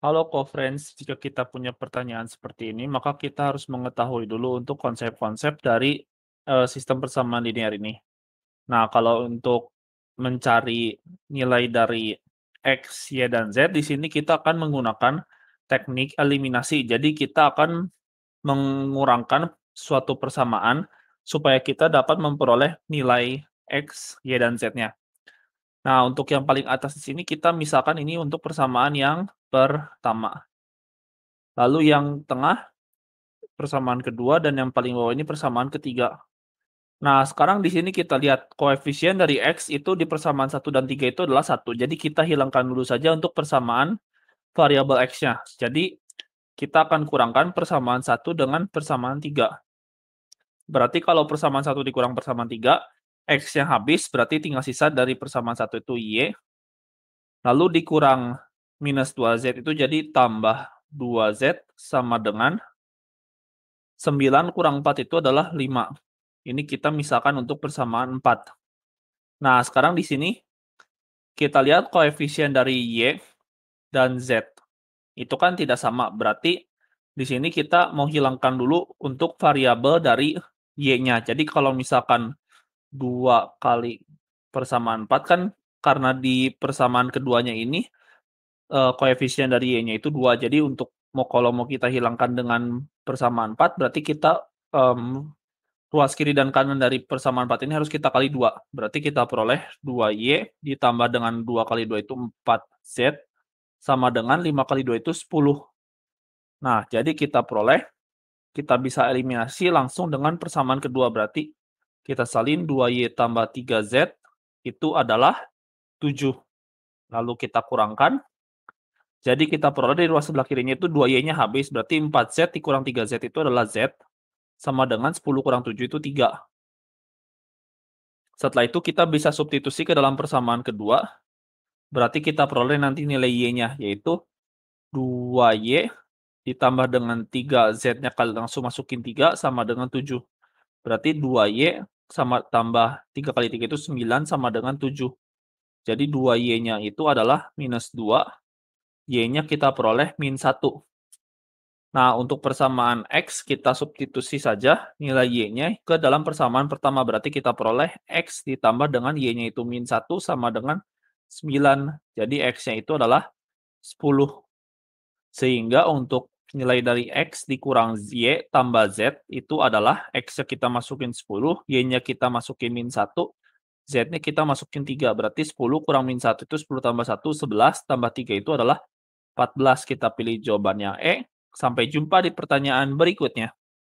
Halo co-friends, jika kita punya pertanyaan seperti ini, maka kita harus mengetahui dulu untuk konsep-konsep dari uh, sistem persamaan linear ini. Nah, kalau untuk mencari nilai dari X, Y, dan Z, di sini kita akan menggunakan teknik eliminasi. Jadi kita akan mengurangkan suatu persamaan supaya kita dapat memperoleh nilai X, Y, dan Z-nya. Nah, untuk yang paling atas di sini kita misalkan ini untuk persamaan yang pertama. Lalu yang tengah persamaan kedua dan yang paling bawah ini persamaan ketiga. Nah, sekarang di sini kita lihat koefisien dari X itu di persamaan 1 dan 3 itu adalah 1. Jadi kita hilangkan dulu saja untuk persamaan variabel X-nya. Jadi kita akan kurangkan persamaan 1 dengan persamaan 3. Berarti kalau persamaan 1 dikurang persamaan 3, X yang habis berarti tinggal sisa dari persamaan satu itu Y. Lalu dikurang minus 2Z itu jadi tambah 2Z sama dengan 9 kurang 4 itu adalah 5. Ini kita misalkan untuk persamaan 4. Nah, sekarang di sini kita lihat koefisien dari Y dan Z. Itu kan tidak sama. Berarti di sini kita mau hilangkan dulu untuk variabel dari Y-nya. Jadi kalau misalkan dua kali persamaan empat kan karena di persamaan keduanya ini uh, koefisien dari y-nya itu dua jadi untuk mau kalau mau kita hilangkan dengan persamaan empat berarti kita um, ruas kiri dan kanan dari persamaan empat ini harus kita kali dua berarti kita peroleh dua y ditambah dengan dua kali dua itu empat z sama dengan lima kali dua itu sepuluh nah jadi kita peroleh kita bisa eliminasi langsung dengan persamaan kedua berarti kita salin 2Y tambah 3Z itu adalah 7. Lalu kita kurangkan. Jadi kita peroleh dari ruas sebelah kirinya itu 2Y-nya habis. Berarti 4Z dikurang 3Z itu adalah Z. Sama dengan 10 kurang 7 itu 3. Setelah itu kita bisa substitusi ke dalam persamaan kedua. Berarti kita peroleh nanti nilai Y-nya, yaitu 2Y ditambah dengan 3Z-nya kalian langsung masukin 3 sama dengan 7. Berarti 2Y sama tambah 3 kali 3 itu 9 sama dengan 7. Jadi 2Y-nya itu adalah minus 2. Y-nya kita peroleh min 1. Nah, untuk persamaan X kita substitusi saja nilai Y-nya ke dalam persamaan pertama. Berarti kita peroleh X ditambah dengan Y-nya itu min 1 sama dengan 9. Jadi X-nya itu adalah 10. Sehingga untuk nilai dari X dikurang Y tambah Z itu adalah X-nya kita masukin 10, Y-nya kita masukin min 1, Z-nya kita masukin 3. Berarti 10 kurang min 1 itu 10 tambah 1, 11 tambah 3 itu adalah 14. Kita pilih jawabannya E. Sampai jumpa di pertanyaan berikutnya.